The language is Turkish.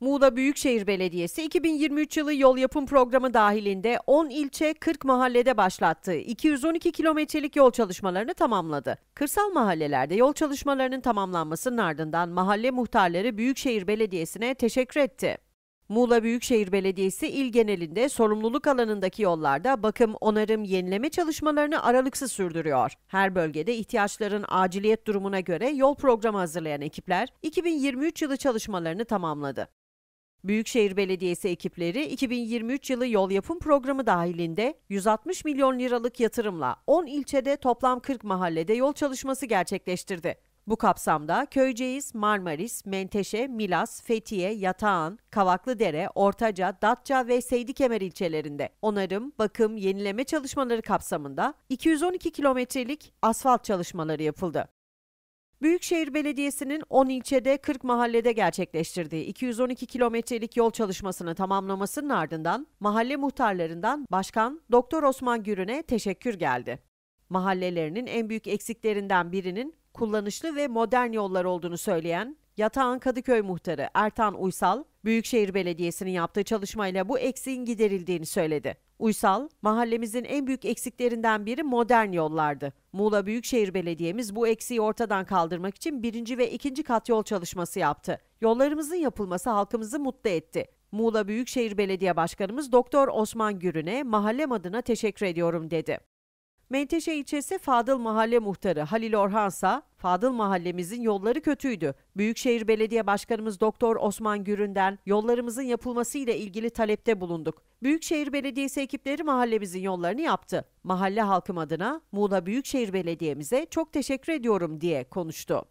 Muğla Büyükşehir Belediyesi 2023 yılı yol yapım programı dahilinde 10 ilçe 40 mahallede başlattığı 212 kilometrelik yol çalışmalarını tamamladı. Kırsal mahallelerde yol çalışmalarının tamamlanmasının ardından mahalle muhtarları Büyükşehir Belediyesi'ne teşekkür etti. Muğla Büyükşehir Belediyesi il genelinde sorumluluk alanındaki yollarda bakım, onarım, yenileme çalışmalarını aralıksız sürdürüyor. Her bölgede ihtiyaçların aciliyet durumuna göre yol programı hazırlayan ekipler 2023 yılı çalışmalarını tamamladı. Büyükşehir Belediyesi ekipleri 2023 yılı yol yapım programı dahilinde 160 milyon liralık yatırımla 10 ilçede toplam 40 mahallede yol çalışması gerçekleştirdi. Bu kapsamda Köyceğiz, Marmaris, Menteşe, Milas, Fethiye, Yatağan, Kavaklıdere, Ortaca, Datça ve Seydikemer ilçelerinde onarım, bakım, yenileme çalışmaları kapsamında 212 kilometrelik asfalt çalışmaları yapıldı. Büyükşehir Belediyesi'nin 10 ilçede 40 mahallede gerçekleştirdiği 212 kilometrelik yol çalışmasını tamamlamasının ardından mahalle muhtarlarından Başkan Doktor Osman Gürün'e teşekkür geldi. Mahallelerinin en büyük eksiklerinden birinin kullanışlı ve modern yollar olduğunu söyleyen Yatağan Kadıköy muhtarı Ertan Uysal, Büyükşehir Belediyesi'nin yaptığı çalışmayla bu eksiğin giderildiğini söyledi. Uysal, mahallemizin en büyük eksiklerinden biri modern yollardı. Muğla Büyükşehir Belediye'miz bu eksiği ortadan kaldırmak için birinci ve ikinci kat yol çalışması yaptı. Yollarımızın yapılması halkımızı mutlu etti. Muğla Büyükşehir Belediye Başkanımız Doktor Osman Gürün'e mahallem adına teşekkür ediyorum dedi. Menteşe ilçesi Fadıl Mahalle Muhtarı Halil Orhansa, Fadıl Mahallemizin yolları kötüydü. Büyükşehir Belediye Başkanımız Doktor Osman Gürün'den yollarımızın yapılması ile ilgili talepte bulunduk. Büyükşehir Belediyesi ekipleri mahallemizin yollarını yaptı. Mahalle halkım adına Muğla Büyükşehir Belediye'mize çok teşekkür ediyorum diye konuştu.